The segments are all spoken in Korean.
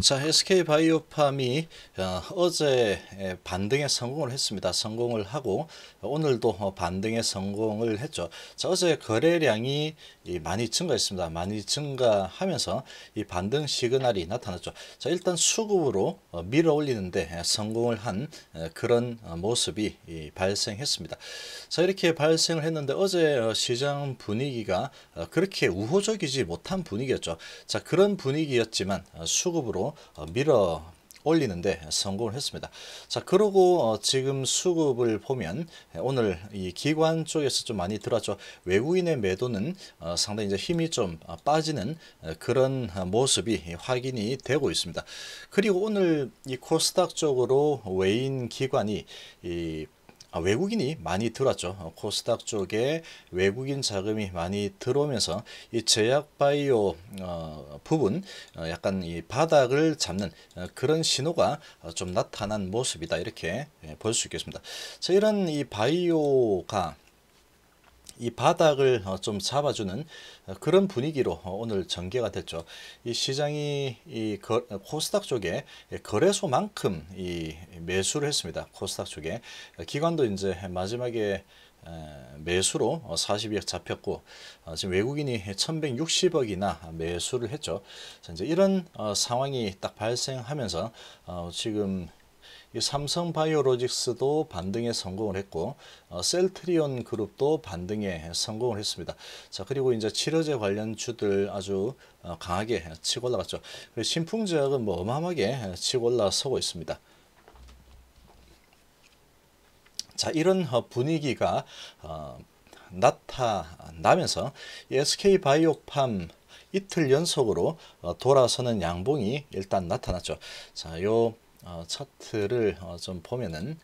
자, SK 바이오팜이 어, 어제 반등에 성공을 했습니다. 성공을 하고 오늘도 어, 반등에 성공을 했죠. 자, 어제 거래량이 많이 증가했습니다. 많이 증가하면서 이 반등 시그널이 나타났죠. 자, 일단 수급으로 어, 밀어 올리는데 성공을 한 그런 모습이 발생했습니다. 자, 이렇게 발생을 했는데 어제 시장 분위기가 그렇게 우호적이지 못한 분위기였죠. 자, 그런 분위기였지만 수급으로 정 어, 밀어 올리는데 성공을 했습니다. 자 그러고 어, 지금 수급을 보면 오늘 이 기관 쪽에서 좀 많이 들어왔죠. 외국인의 매도는 어, 상당히 이제 힘이 좀 빠지는 그런 모습이 확인이 되고 있습니다. 그리고 오늘 이 코스닥 쪽으로 외인 기관이 이 아, 외국인이 많이 들어왔죠. 어, 코스닥 쪽에 외국인 자금이 많이 들어오면서 이 제약바이오 어, 부분 어, 약간 이 바닥을 잡는 그런 신호가 좀 나타난 모습이다 이렇게 예, 볼수 있겠습니다. 자 이런 이 바이오가 이 바닥을 어, 좀 잡아주는 어, 그런 분위기로 어, 오늘 전개가 됐죠. 이 시장이 이 거, 코스닥 쪽에 거래소만큼 이 매수를 했습니다. 코스닥 쪽에 기관도 이제 마지막에 매수로 42억 잡혔고 지금 외국인이 1160억이나 매수를 했죠. 이제 이런 상황이 딱 발생하면서 지금 삼성바이오로직스도 반등에 성공을 했고 어, 셀트리온 그룹도 반등에 성공을 했습니다. 자 그리고 이제 치료제 관련 주들 아주 어, 강하게 치고 올라갔죠. 그리고 신풍제약은 뭐 어마어마하게 치고 올라서고 있습니다. 자 이런 어, 분위기가 어, 나타나면서 SK바이오팜 이틀 연속으로 어, 돌아서는 양봉이 일단 나타났죠. 자, 요 어, 차트를 어, 좀 보면은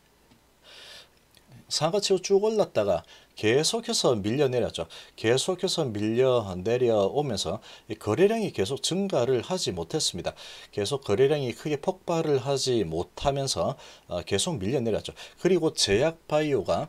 상가치고 쭉 올랐다가 계속해서 밀려 내렸죠. 계속해서 밀려 내려오면서 거래량이 계속 증가를 하지 못했습니다. 계속 거래량이 크게 폭발을 하지 못하면서 어, 계속 밀려 내렸죠. 그리고 제약바이오가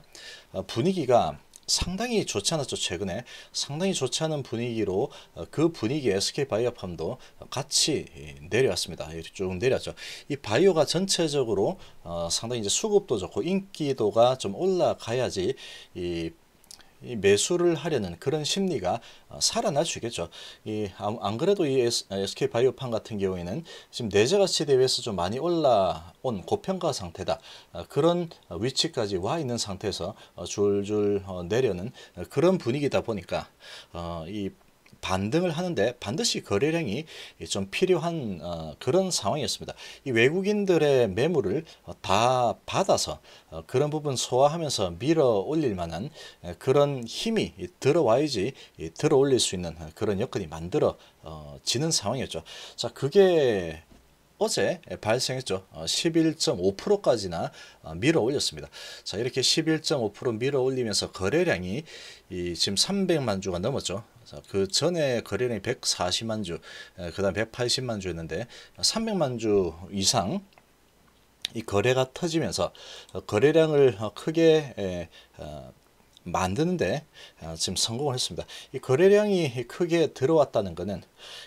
어, 분위기가 상당히 좋지 않았죠 최근에 상당히 좋지 않은 분위기로 어, 그 분위기 SK 바이오팜도 같이 예, 내려왔습니다 예, 쭉 내렸죠 이 바이오가 전체적으로 어, 상당히 이제 수급도 좋고 인기도가 좀 올라가야지 이 매수를 하려는 그런 심리가 어, 살아날 수 있겠죠. 이, 안 그래도 이 SK 바이오판 같은 경우에는 지금 내재 가치 대비해서 좀 많이 올라온 고평가 상태다. 어, 그런 위치까지 와 있는 상태에서 어, 줄줄 내려는 그런 분위기다 보니까 이 반등을 하는데 반드시 거래량이 좀 필요한 어, 그런 상황이었습니다. 이 외국인들의 매물을 어, 다 받아서 어, 그런 부분 소화하면서 밀어 올릴 만한 그런 힘이 들어와야지 들어 올릴 수 있는 그런 여건이 만들어지는 상황이었죠. 자, 그게 어제 발생했죠. 11.5%까지나 밀어 올렸습니다. 자, 이렇게 11.5% 밀어 올리면서 거래량이 지금 300만 주가 넘었죠. 그 전에 거래량이 140만 주, 그 다음 180만 주였는데 300만 주 이상 이 거래가 터지면서 거래량을 크게 어, 만드는데 어, 지금 성공을 했습니다. 이 거래량이 크게 들어왔다는 것은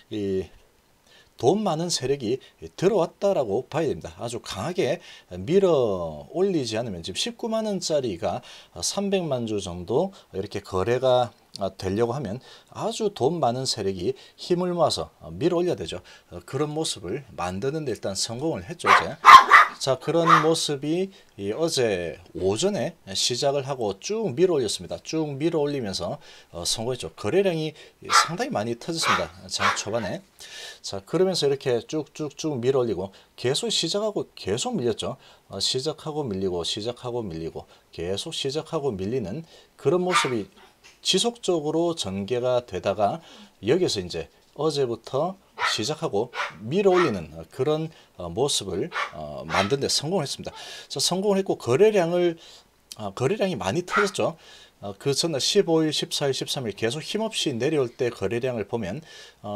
이돈 많은 세력이 들어왔다라고 봐야 됩니다. 아주 강하게 밀어 올리지 않으면 지금 19만 원짜리가 300만 주 정도 이렇게 거래가 아, 되려고 하면 아주 돈 많은 세력이 힘을 모아서 어, 밀어올려야 되죠. 어, 그런 모습을 만드는 데 일단 성공을 했죠. 이제. 자 그런 모습이 어제 오전에 시작을 하고 쭉 밀어올렸습니다. 쭉 밀어올리면서 어, 성공했죠. 거래량이 상당히 많이 터졌습니다. 장 초반에 자 그러면서 이렇게 쭉쭉쭉 밀어올리고 계속 시작하고 계속 밀렸죠. 어, 시작하고 밀리고 시작하고 밀리고 계속 시작하고 밀리는 그런 모습이 지속적으로 전개가 되다가 여기서 이제 어제부터 시작하고 밀어올리는 그런 어, 모습을 어, 만든 데 성공했습니다. 성공을 했고 거래량을 어, 거래량이 많이 터졌죠. 그 전날 15일, 14일, 13일 계속 힘없이 내려올 때 거래량을 보면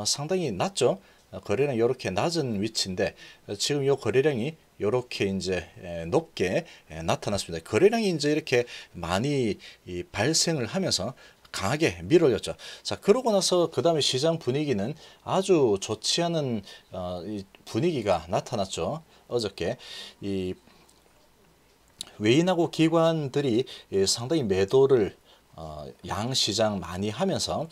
상당히 낮죠. 거래량 이렇게 낮은 위치인데 지금 이 거래량이 이렇게 이제 높게 나타났습니다. 거래량이 이제 이렇게 많이 발생을 하면서 강하게 밀어졌죠자 그러고 나서 그 다음에 시장 분위기는 아주 좋지 않은 어, 분위기가 나타났죠. 어저께 이 외인하고 기관들이 상당히 매도를 어, 양 시장 많이 하면서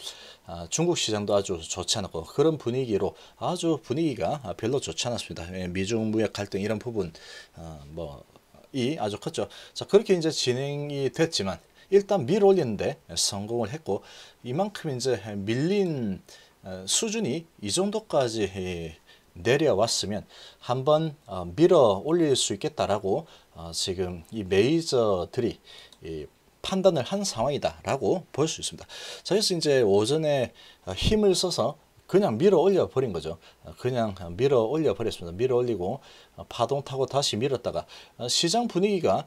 어, 중국 시장도 아주 좋지 않고 그런 분위기로 아주 분위기가 별로 좋지 않았습니다. 예, 미중 무역 갈등 이런 부분 어, 뭐이 아주 컸죠. 자 그렇게 이제 진행이 됐지만 일단 밀올리는데 성공을 했고 이만큼 이제 밀린 어, 수준이 이 정도까지 예, 내려왔으면 한번 어, 밀어 올릴 수 있겠다라고 어, 지금 이 메이저들이 이 판단을 한 상황이다라고 볼 수 있습니다. 자, 그래서 이제 오전에 어, 힘을 써서 그냥 밀어 올려 버린 거죠. 어, 그냥 밀어 올려 버렸습니다. 밀어 올리고 어, 파동 타고 다시 밀었다가 시장 분위기가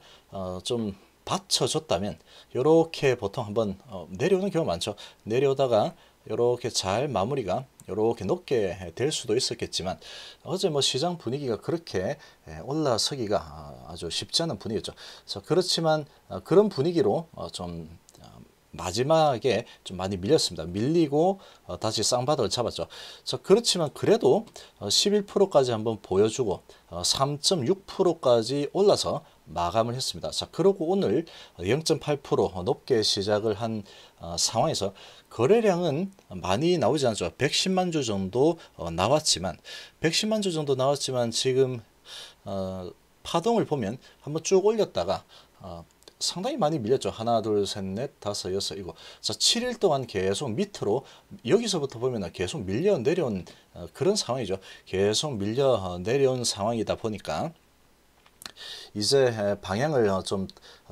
좀 받쳐줬다면 이렇게 보통 한번 내려오는 경우 많죠. 내려오다가 이렇게 잘 마무리가 이렇게 높게 될 수도 있었겠지만 어제 뭐 시장 분위기가 그렇게 올라서기가 아, 아주 쉽지 않은 분위기였죠. 그렇지만 어, 그런 분위기로 어, 좀 어, 마지막에 좀 많이 밀렸습니다. 밀리고 다시 쌍바닥을 잡았죠. 그렇지만 그래도 11%까지 한번 보여주고 3.6%까지 올라서 마감을 했습니다. 자, 그러고 오늘 0.8% 높게 시작을 한 상황에서 거래량은 많이 나오지 않죠. 110만 주 정도 어, 나왔지만 110만 주 정도 나왔지만 지금 어, 파동을 보면 한번 쭉 올렸다가 어, 상당히 많이 밀렸죠. 하나, 둘, 셋, 넷, 다섯, 여섯, 일곱. 자, 7일 동안 계속 밑으로 여기서부터 보면 계속 밀려 내려온 어, 그런 상황이죠. 계속 밀려 어, 내려온 상황이다 보니까 이제 방향을 어, 좀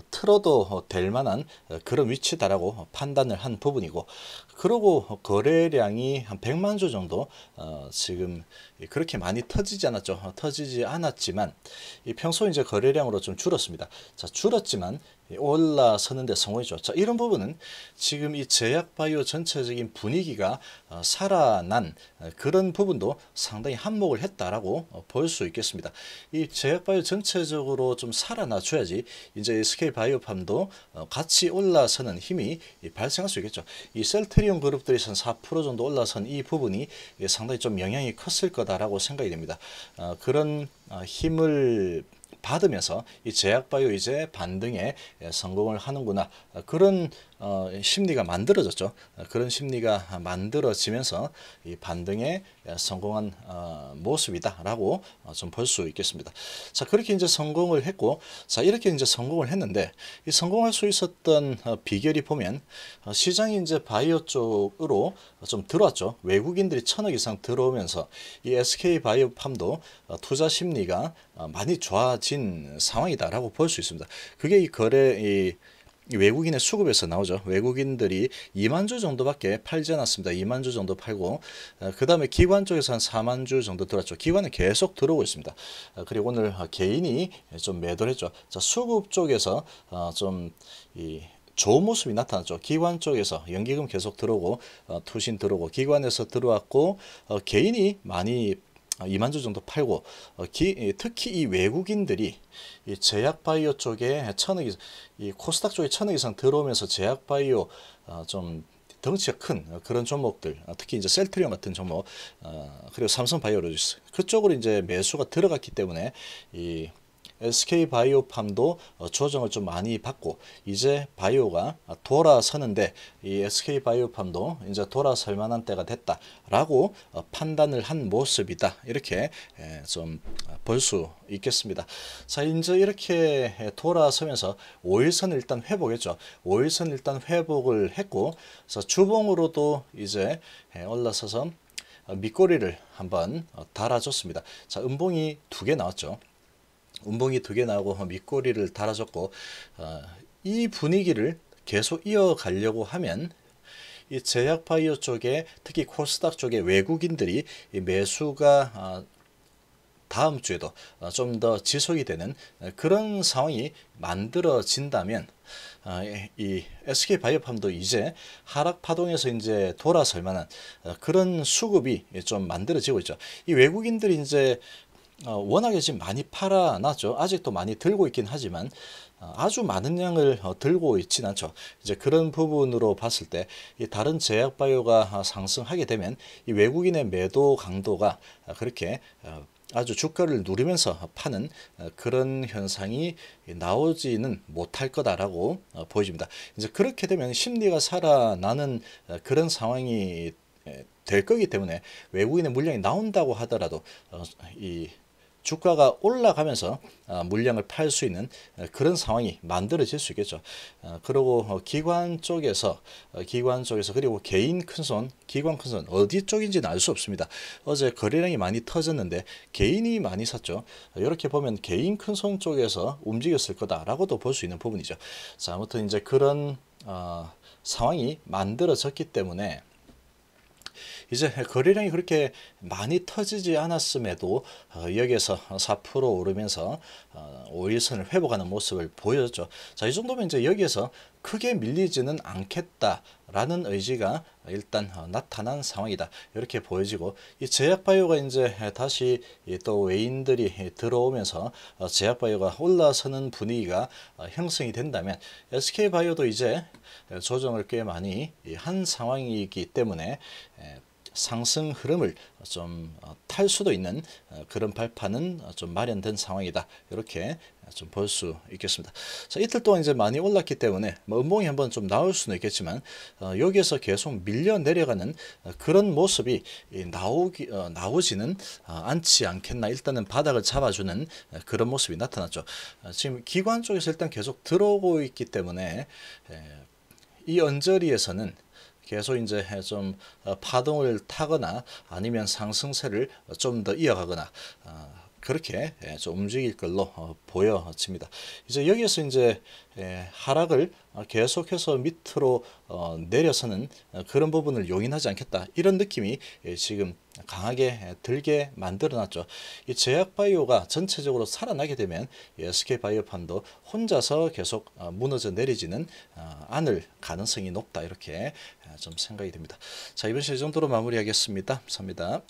틀어도 될 만한 어, 그런 위치다라고 판단을 한 부분이고 그러고 거래량이 한 100만 주 정도 어, 지금 그렇게 많이 터지지 않았죠. 터지지 않았지만 평소 이제 거래량으로 좀 줄었습니다. 자 줄었지만 예, 올라서는데 성공했죠. 이런 부분은 지금 이 제약바이오 전체적인 분위기가 어, 살아난 어, 그런 부분도 상당히 한몫을 했다라고 어, 볼수 있겠습니다. 이 제약바이오 전체적으로 좀 살아나줘야지 이제 스케바이오팜도 같이 올라서는 힘이 예, 발생할 수 있겠죠. 이 셀트리온 그룹들이 한4% 정도 올라선 이 부분이 예, 상당히 좀 영향이 컸을 거다라고 생각이 됩니다. 그런 힘을 받으면서 이 제약바이오 이제 반등에 성공을 하는구나 그런 어, 심리가 만들어졌죠. 어, 그런 심리가 만들어지면서 이 반등에 성공한 어, 모습이다라고 어, 좀볼 수 있겠습니다. 자 그렇게 이제 성공을 했고 자 이렇게 이제 성공을 했는데 이 성공할 수 있었던 어, 비결이 보면 시장이 이제 바이오 쪽으로 좀 들어왔죠. 외국인들이 천억 이상 들어오면서 이 SK 바이오 팜도 투자 심리가 많이 좋아진 상황이다라고 볼 수 있습니다. 그게 이 거래 이 외국인의 수급에서 나오죠. 외국인들이 2만 주 정도밖에 팔지 않았습니다. 2만 주 정도 팔고 어, 그 다음에 기관 쪽에서 한 4만 주 정도 들어왔죠. 기관은 계속 들어오고 있습니다. 어, 그리고 오늘 개인이 좀 매도를 했죠. 자, 수급 쪽에서 어, 좀이 좋은 모습이 나타났죠. 기관 쪽에서 연기금 계속 들어오고 투신 들어오고 기관에서 들어왔고 개인이 많이 2만 아, 주 정도 팔고 어, 기, 특히 이 외국인들이 이 제약바이오 쪽에 천억 이 코스닥 쪽에 천억 이상 들어오면서 제약바이오 어, 좀 덩치가 큰 어, 그런 종목들 아, 특히 이제 셀트리온 같은 종목 어, 그리고 삼성바이오로지스 그쪽으로 이제 매수가 들어갔기 때문에 이 SK 바이오팜도 어, 조정을 좀 많이 받고 이제 바이오가 돌아서는데 이 SK 바이오팜도 이제 돌아설 만한 때가 됐다라고 어, 판단을 한 모습이다 이렇게 좀 볼 수 있겠습니다. 자 이제 이렇게 돌아서면서 5일선 일단 회복했죠. 5일선 일단 회복을 했고 주봉으로도 이제 올라서서 어, 밑꼬리를 한번 달아줬습니다. 자, 음봉이 두 개 나왔죠. 운봉이 두 개 나오고 밑꼬리를 달아줬고 어, 이 분위기를 계속 이어가려고 하면 이 제약바이오 쪽에 특히 코스닥 쪽에 외국인들이 매수가 어, 다음 주에도 어, 좀더 지속이 되는 어, 그런 상황이 만들어진다면 어, 이 SK 바이오팜도 이제 하락 파동에서 이제 돌아설 만한 그런 수급이 좀 만들어지고 있죠. 이 외국인들이 이제 어, 워낙에 지금 많이 팔아놨죠. 아직도 많이 들고 있긴 하지만 어, 아주 많은 양을 어, 들고 있진 않죠. 이제 그런 부분으로 봤을 때 다른 제약 바이오가 상승하게 되면 이 외국인의 매도 강도가 그렇게 아주 주가를 누리면서 파는 그런 현상이 나오지는 못할 거다라고 보여집니다. 이제 그렇게 되면 심리가 살아나는 그런 상황이 될 거기 때문에 외국인의 물량이 나온다고 하더라도 이 주가가 올라가면서 어, 물량을 팔 수 있는 어, 그런 상황이 만들어질 수 있겠죠. 어, 그리고 기관 쪽에서 기관 쪽에서 그리고 개인 큰손, 기관 큰손 어디 쪽인지는 알 수 없습니다. 어제 거래량이 많이 터졌는데 개인이 많이 샀죠. 이렇게 보면 개인 큰손 쪽에서 움직였을 거다라고도 볼 수 있는 부분이죠. 자, 아무튼 이제 그런 어, 상황이 만들어졌기 때문에 이제 거래량이 그렇게 많이 터지지 않았음에도 어, 여기에서 4% 오르면서 어, 오일선을 회복하는 모습을 보여줬죠. 자, 이 정도면 이제 여기에서 크게 밀리지는 않겠다라는 의지가 일단 어, 나타난 상황이다. 이렇게 보여지고 이 제약바이오가 이제 다시 또 외인들이 들어오면서 제약바이오가 올라서는 분위기가 형성이 된다면 SK바이오도 이제 조정을 꽤 많이 한 상황이기 때문에 상승 흐름을 좀탈 어, 수도 있는 어, 그런 발판은 어, 좀 마련된 상황이다. 이렇게 좀 볼 수 있겠습니다. 자, 이틀 동안 이제 많이 올랐기 때문에 뭐 음봉이 한번 좀 나올 수는 있겠지만 어, 여기에서 계속 밀려 내려가는 그런 모습이 나오기 어, 나오지는 않지 않겠나. 일단은 바닥을 잡아주는 그런 모습이 나타났죠. 지금 기관 쪽에서 일단 계속 들어오고 있기 때문에 이 언저리에서는 계속 이제 좀 어, 파동을 타거나 아니면 상승세를 좀 더 이어가거나 어, 그렇게 좀 예, 움직일 걸로 어, 보여집니다. 이제 여기에서 이제 예, 하락을 어, 계속해서 밑으로 어, 내려서는 그런 부분을 용인하지 않겠다 이런 느낌이 예, 지금 강하게 들게 만들어놨죠. 이 제약바이오가 전체적으로 살아나게 되면 SK바이오판도 혼자서 계속 무너져 내리지는 않을 가능성이 높다 이렇게 좀 생각이 됩니다. 자 이번 시간 정도로 마무리하겠습니다. 감사합니다.